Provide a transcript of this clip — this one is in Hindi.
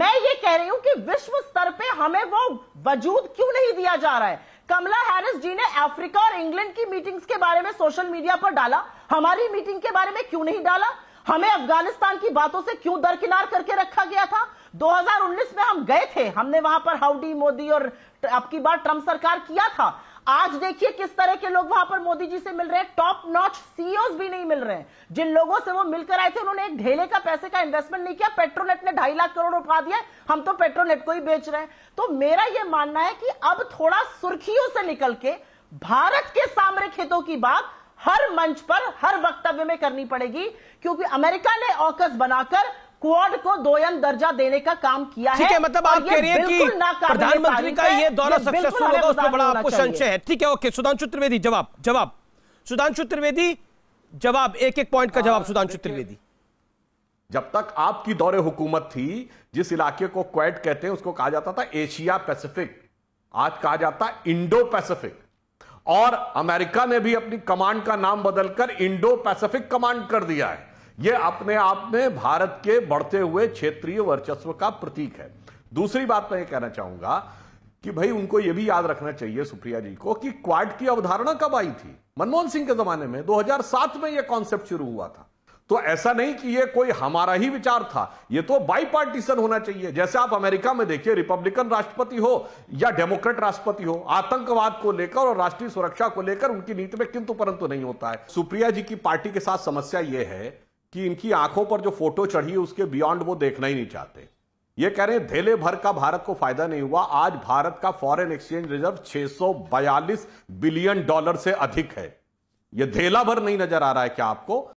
मैं ये कह रही हूं कि विश्व स्तर पे हमें वो वजूद क्यों नहीं दिया जा रहा है कमला हैरिस जी ने अफ्रीका और इंग्लैंड की मीटिंग्स के बारे में सोशल मीडिया पर डाला हमारी मीटिंग के बारे में क्यों नहीं डाला हमें अफगानिस्तान की बातों से क्यों दरकिनार करके रखा गया था 2019 में हम गए थे हमने वहां पर हाउडी मोदी और आपकी बात ट्रंप सरकार किया था आज देखिए किस तरह के लोग वहां पर मोदी जी से मिल रहे हैं टॉप नॉच सीईओ भी नहीं मिल रहे हैं जिन लोगों से वो मिलकर आए थे उन्होंने एक ढेले का पैसे का इन्वेस्टमेंट नहीं किया पेट्रोनेट ने ढाई लाख करोड़ उठा दिया हम तो पेट्रोनेट को ही बेच रहे हैं तो मेरा यह मानना है कि अब थोड़ा सुर्खियों से निकल के भारत के सामरिक खेतों की बात हर मंच पर हर वक्तव्य में करनी पड़ेगी क्योंकि अमेरिका ने ऑकस बनाकर क्वाड को दोयम दर्जा देने का काम किया है मतलब आप कह रहे हैं कि प्रधानमंत्री का ये दौरा सक्सेसफुल होगा उसमें बड़ा आपको संशय है ठीक है ओके सुधांशु त्रिवेदी जवाब जवाब सुधांशु त्रिवेदी जवाब एक एक पॉइंट का जवाब हाँ, सुधांशु त्रिवेदी जब तक आपकी दौरे हुकूमत थी जिस इलाके को क्वेट कहते हैं उसको कहा जाता था एशिया पैसिफिक आज कहा जाता इंडो पैसिफिक और अमेरिका ने भी अपनी कमांड का नाम बदलकर इंडो पैसिफिक कमांड कर दिया है ये अपने आप में भारत के बढ़ते हुए क्षेत्रीय वर्चस्व का प्रतीक है दूसरी बात मैं ये कहना चाहूंगा कि भाई उनको यह भी याद रखना चाहिए सुप्रिया जी को कि क्वाड की अवधारणा कब आई थी मनमोहन सिंह के जमाने में 2007 में यह कॉन्सेप्ट शुरू हुआ था तो ऐसा नहीं कि यह कोई हमारा ही विचार था यह तो बाई होना चाहिए जैसे आप अमेरिका में देखिए रिपब्लिकन राष्ट्रपति हो या डेमोक्रेट राष्ट्रपति हो आतंकवाद को लेकर और राष्ट्रीय सुरक्षा को लेकर उनकी नीति में किंतु परंतु नहीं होता है सुप्रिया जी की पार्टी के साथ समस्या यह है कि इनकी आंखों पर जो फोटो चढ़ी उसके बियॉन्ड वो देखना ही नहीं चाहते ये कह रहे हैं धेले भर का भारत को फायदा नहीं हुआ आज भारत का foreign exchange reserve 642 billion dollar से अधिक है यह धेला भर नहीं नजर आ रहा है क्या आपको